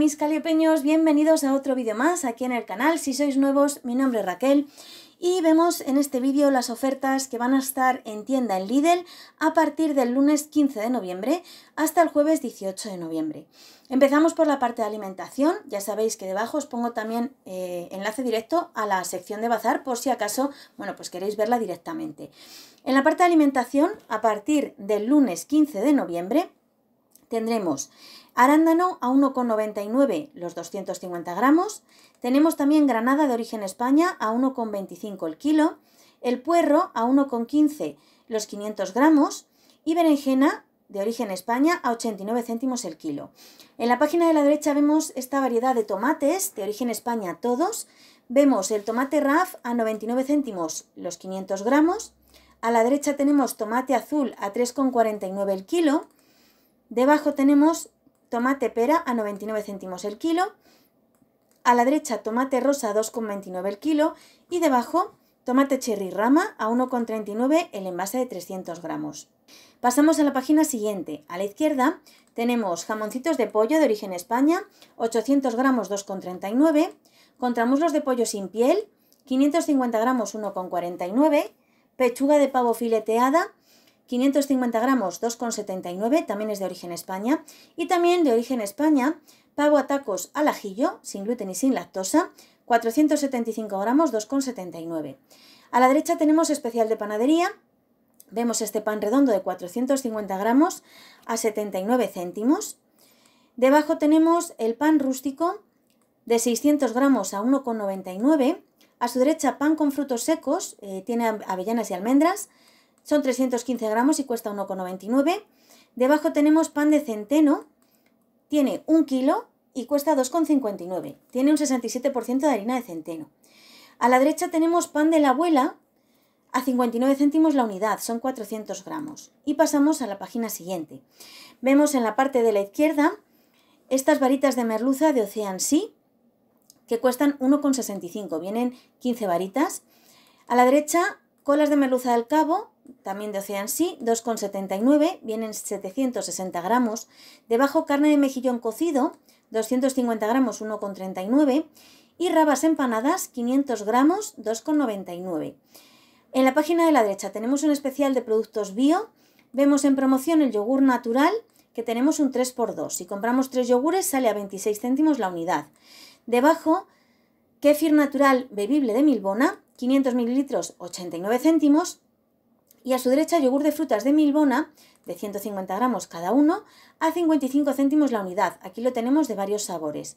mis caliopeños, bienvenidos a otro vídeo más aquí en el canal. Si sois nuevos, mi nombre es Raquel y vemos en este vídeo las ofertas que van a estar en tienda en Lidl a partir del lunes 15 de noviembre hasta el jueves 18 de noviembre. Empezamos por la parte de alimentación, ya sabéis que debajo os pongo también eh, enlace directo a la sección de bazar por si acaso, bueno, pues queréis verla directamente. En la parte de alimentación, a partir del lunes 15 de noviembre, tendremos Arándano a 1,99 los 250 gramos. Tenemos también granada de origen España a 1,25 el kilo. El puerro a 1,15 los 500 gramos. Y berenjena de origen España a 89 céntimos el kilo. En la página de la derecha vemos esta variedad de tomates de origen España todos. Vemos el tomate RAF a 99 céntimos los 500 gramos. A la derecha tenemos tomate azul a 3,49 el kilo. Debajo tenemos tomate pera a 99 céntimos el kilo, a la derecha tomate rosa a 2,29 el kilo y debajo tomate cherry rama a 1,39 el envase de 300 gramos. Pasamos a la página siguiente. A la izquierda tenemos jamoncitos de pollo de origen España, 800 gramos 2,39, contramuslos de pollo sin piel, 550 gramos 1,49, pechuga de pavo fileteada 550 gramos, 2,79, también es de origen España. Y también de origen España, pago a tacos al ajillo, sin gluten y sin lactosa, 475 gramos, 2,79. A la derecha tenemos especial de panadería. Vemos este pan redondo de 450 gramos a 79 céntimos. Debajo tenemos el pan rústico de 600 gramos a 1,99. A su derecha pan con frutos secos, eh, tiene avellanas y almendras, son 315 gramos y cuesta 1,99. Debajo tenemos pan de centeno, tiene un kilo y cuesta 2,59. Tiene un 67% de harina de centeno. A la derecha tenemos pan de la abuela a 59 céntimos la unidad, son 400 gramos. Y pasamos a la página siguiente. Vemos en la parte de la izquierda estas varitas de merluza de Ocean Sea que cuestan 1,65. Vienen 15 varitas. A la derecha, colas de merluza del cabo también de Ocean Sea, 2,79, vienen 760 gramos. Debajo carne de mejillón cocido, 250 gramos, 1,39. Y rabas empanadas, 500 gramos, 2,99. En la página de la derecha tenemos un especial de productos bio. Vemos en promoción el yogur natural, que tenemos un 3x2. Si compramos 3 yogures sale a 26 céntimos la unidad. Debajo, kefir natural bebible de Milbona, 500 mililitros, 89 céntimos y a su derecha yogur de frutas de Milbona de 150 gramos cada uno a 55 céntimos la unidad. Aquí lo tenemos de varios sabores.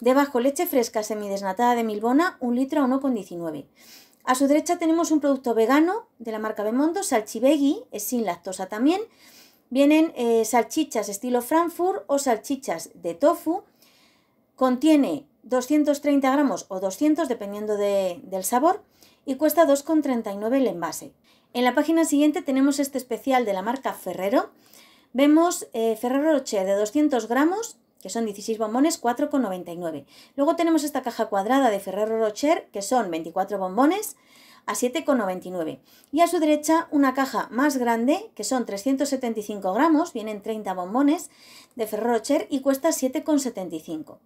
Debajo leche fresca semidesnatada de Milbona, un litro a 1,19. A su derecha tenemos un producto vegano de la marca Bemondo, salchibegui, es sin lactosa también. Vienen eh, salchichas estilo Frankfurt o salchichas de tofu. Contiene 230 gramos o 200 dependiendo del sabor y cuesta 2,39 el envase. En la página siguiente tenemos este especial de la marca Ferrero. Vemos eh, Ferrero Rocher de 200 gramos, que son 16 bombones, 4,99. Luego tenemos esta caja cuadrada de Ferrero Rocher, que son 24 bombones, a 7,99. Y a su derecha una caja más grande, que son 375 gramos, vienen 30 bombones de Ferrero Rocher y cuesta 7,75.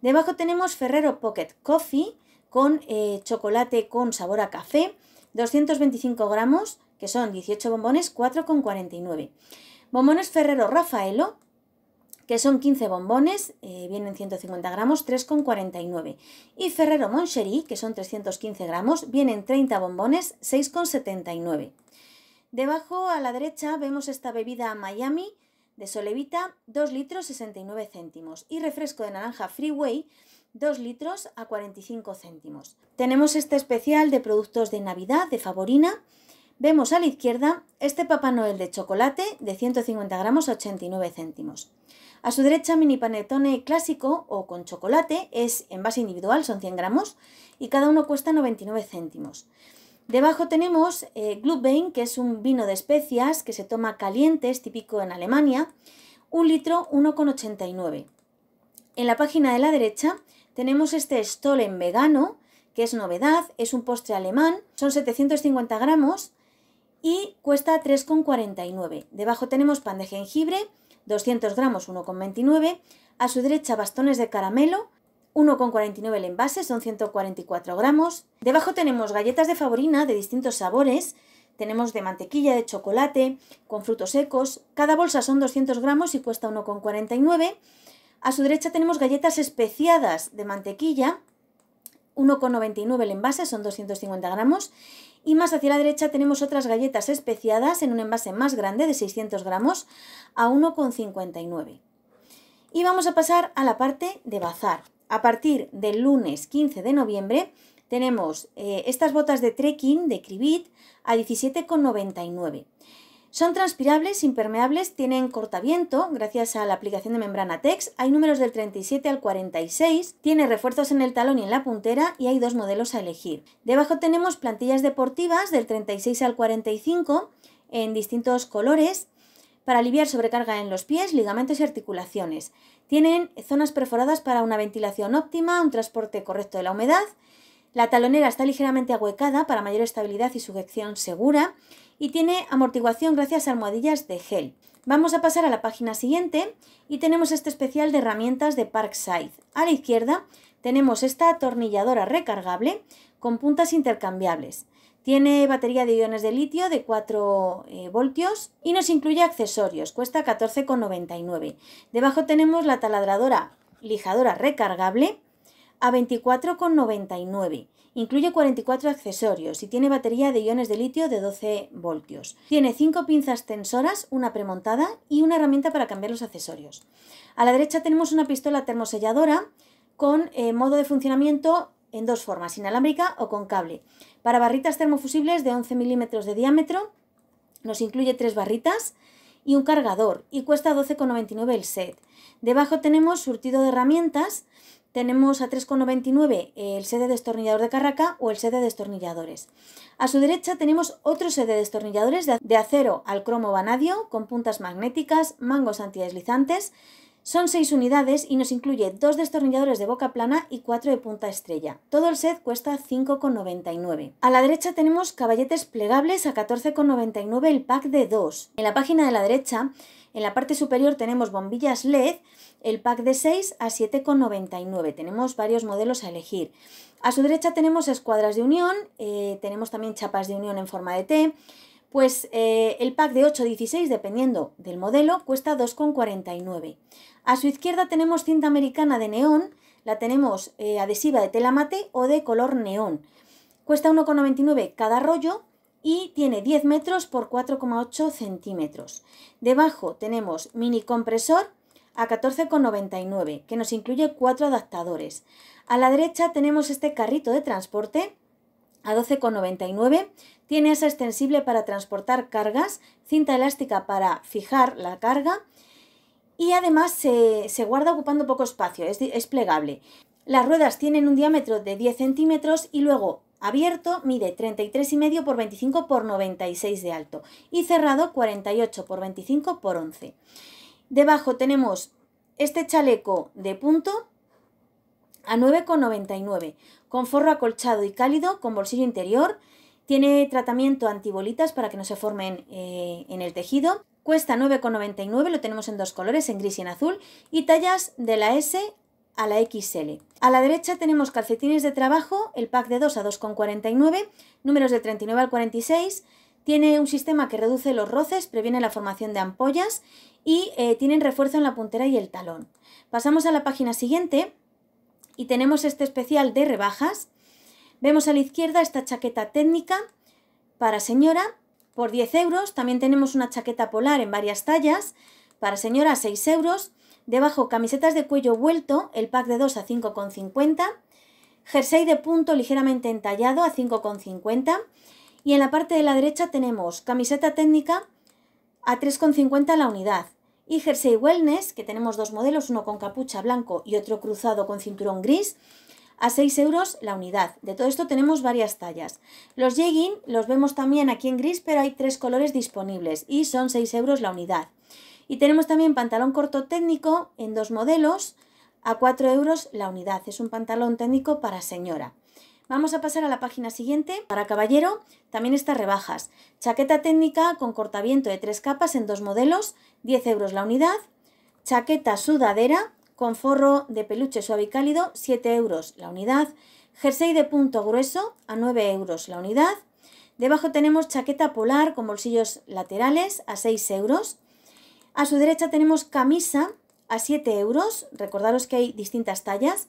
Debajo tenemos Ferrero Pocket Coffee con eh, chocolate con sabor a café 225 gramos, que son 18 bombones, 4,49. Bombones Ferrero Rafaelo, que son 15 bombones, eh, vienen 150 gramos, 3,49. Y Ferrero Moncherie, que son 315 gramos, vienen 30 bombones, 6,79. Debajo a la derecha vemos esta bebida Miami de Solevita, 2 litros 69 céntimos. Y refresco de naranja Freeway, 2 litros a 45 céntimos. Tenemos este especial de productos de Navidad de Favorina. Vemos a la izquierda este Papá Noel de chocolate de 150 gramos a 89 céntimos. A su derecha mini panetone clásico o con chocolate, es en base individual, son 100 gramos y cada uno cuesta 99 céntimos. Debajo tenemos eh, que es un vino de especias que se toma caliente, es típico en Alemania, un litro 1,89. En la página de la derecha tenemos este Stollen vegano, que es novedad, es un postre alemán, son 750 gramos y cuesta 3,49. Debajo tenemos pan de jengibre, 200 gramos, 1,29. A su derecha bastones de caramelo, 1,49 el envase, son 144 gramos. Debajo tenemos galletas de favorina de distintos sabores, tenemos de mantequilla, de chocolate, con frutos secos. Cada bolsa son 200 gramos y cuesta 1,49. A su derecha tenemos galletas especiadas de mantequilla, 1,99 el envase, son 250 gramos. Y más hacia la derecha tenemos otras galletas especiadas en un envase más grande de 600 gramos a 1,59. Y vamos a pasar a la parte de bazar. A partir del lunes 15 de noviembre tenemos eh, estas botas de trekking de Cribit a 17,99. Son transpirables, impermeables, tienen cortaviento gracias a la aplicación de membrana TEX, hay números del 37 al 46, tiene refuerzos en el talón y en la puntera y hay dos modelos a elegir. Debajo tenemos plantillas deportivas del 36 al 45 en distintos colores para aliviar sobrecarga en los pies, ligamentos y articulaciones. Tienen zonas perforadas para una ventilación óptima, un transporte correcto de la humedad. La talonera está ligeramente ahuecada para mayor estabilidad y sujeción segura y tiene amortiguación gracias a almohadillas de gel. Vamos a pasar a la página siguiente y tenemos este especial de herramientas de Parkside. A la izquierda tenemos esta atornilladora recargable con puntas intercambiables. Tiene batería de iones de litio de 4 eh, voltios y nos incluye accesorios, cuesta 14,99. Debajo tenemos la taladradora lijadora recargable a 24,99. Incluye 44 accesorios y tiene batería de iones de litio de 12 voltios. Tiene 5 pinzas tensoras, una premontada y una herramienta para cambiar los accesorios. A la derecha tenemos una pistola termoselladora con eh, modo de funcionamiento en dos formas, inalámbrica o con cable. Para barritas termofusibles de 11 milímetros de diámetro, nos incluye tres barritas y un cargador y cuesta 12,99 el set. Debajo tenemos surtido de herramientas tenemos a 3,99 el sede de destornillador de Carraca o el sede de destornilladores. A su derecha tenemos otro sede de destornilladores de acero al cromo vanadio con puntas magnéticas, mangos antideslizantes son seis unidades y nos incluye dos destornilladores de boca plana y cuatro de punta estrella. Todo el set cuesta 5,99. A la derecha tenemos caballetes plegables a 14,99 el pack de 2. En la página de la derecha, en la parte superior tenemos bombillas LED, el pack de 6 a 7,99. Tenemos varios modelos a elegir. A su derecha tenemos escuadras de unión, eh, tenemos también chapas de unión en forma de T, pues eh, el pack de 8-16, dependiendo del modelo, cuesta 2,49. A su izquierda tenemos cinta americana de neón, la tenemos eh, adhesiva de tela mate o de color neón. Cuesta 1,99 cada rollo y tiene 10 metros por 4,8 centímetros. Debajo tenemos mini compresor a 14,99 que nos incluye cuatro adaptadores. A la derecha tenemos este carrito de transporte a 12,99. asa extensible para transportar cargas, cinta elástica para fijar la carga y además se, se guarda ocupando poco espacio, es, es plegable. Las ruedas tienen un diámetro de 10 centímetros y luego abierto mide 33,5 por 25 por 96 de alto y cerrado 48 por 25 por 11. Debajo tenemos este chaleco de punto a 9,99 con forro acolchado y cálido, con bolsillo interior. Tiene tratamiento antibolitas para que no se formen eh, en el tejido. Cuesta 9,99, lo tenemos en dos colores, en gris y en azul, y tallas de la S a la XL. A la derecha tenemos calcetines de trabajo, el pack de 2 a 2,49, números de 39 al 46. Tiene un sistema que reduce los roces, previene la formación de ampollas y eh, tienen refuerzo en la puntera y el talón. Pasamos a la página siguiente, y tenemos este especial de rebajas. Vemos a la izquierda esta chaqueta técnica para señora por 10 euros. También tenemos una chaqueta polar en varias tallas para señora 6 euros. Debajo camisetas de cuello vuelto, el pack de 2 a 5,50. Jersey de punto ligeramente entallado a 5,50. Y en la parte de la derecha tenemos camiseta técnica a 3,50 la unidad. Y jersey wellness, que tenemos dos modelos, uno con capucha blanco y otro cruzado con cinturón gris, a 6 euros la unidad. De todo esto tenemos varias tallas. Los jegging los vemos también aquí en gris, pero hay tres colores disponibles y son 6 euros la unidad. Y tenemos también pantalón corto técnico en dos modelos a 4 euros la unidad. Es un pantalón técnico para señora. Vamos a pasar a la página siguiente. Para caballero también estas rebajas. Chaqueta técnica con cortaviento de tres capas en dos modelos, 10 euros la unidad. Chaqueta sudadera con forro de peluche suave y cálido, 7 euros la unidad. Jersey de punto grueso a 9 euros la unidad. Debajo tenemos chaqueta polar con bolsillos laterales a 6 euros. A su derecha tenemos camisa a 7 euros. Recordaros que hay distintas tallas.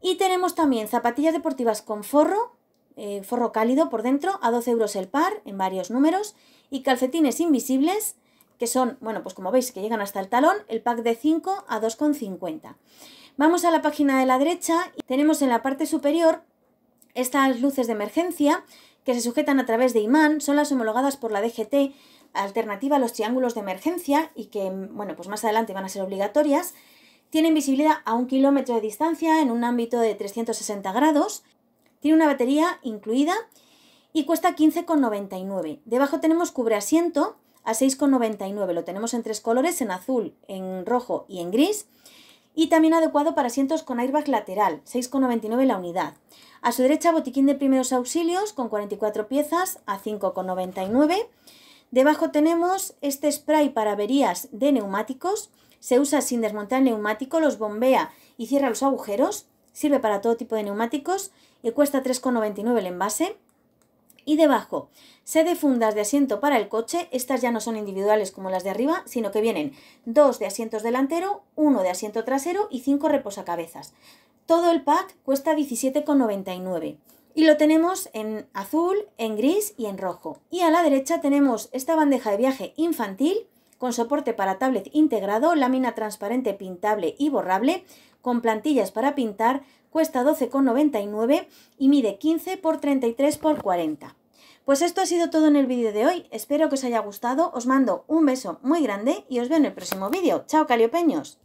Y tenemos también zapatillas deportivas con forro, eh, forro cálido por dentro, a 12 euros el par, en varios números, y calcetines invisibles, que son, bueno, pues como veis, que llegan hasta el talón, el pack de 5 a 2,50. Vamos a la página de la derecha y tenemos en la parte superior estas luces de emergencia que se sujetan a través de imán, son las homologadas por la DGT, alternativa a los triángulos de emergencia y que, bueno, pues más adelante van a ser obligatorias. Tiene visibilidad a un kilómetro de distancia en un ámbito de 360 grados. Tiene una batería incluida y cuesta 15,99. Debajo tenemos cubre asiento a 6,99. Lo tenemos en tres colores, en azul, en rojo y en gris. Y también adecuado para asientos con airbag lateral, 6,99 la unidad. A su derecha, botiquín de primeros auxilios con 44 piezas a 5,99. Debajo tenemos este spray para averías de neumáticos se usa sin desmontar el neumático, los bombea y cierra los agujeros. Sirve para todo tipo de neumáticos y cuesta 3,99 el envase. Y debajo, sede fundas de asiento para el coche. Estas ya no son individuales como las de arriba, sino que vienen dos de asientos delantero, uno de asiento trasero y cinco reposacabezas. Todo el pack cuesta 17,99. Y lo tenemos en azul, en gris y en rojo. Y a la derecha tenemos esta bandeja de viaje infantil con soporte para tablet integrado, lámina transparente pintable y borrable, con plantillas para pintar, cuesta 12,99 y mide 15 x 33 x 40. Pues esto ha sido todo en el vídeo de hoy, espero que os haya gustado, os mando un beso muy grande y os veo en el próximo vídeo. ¡Chao, caliopeños!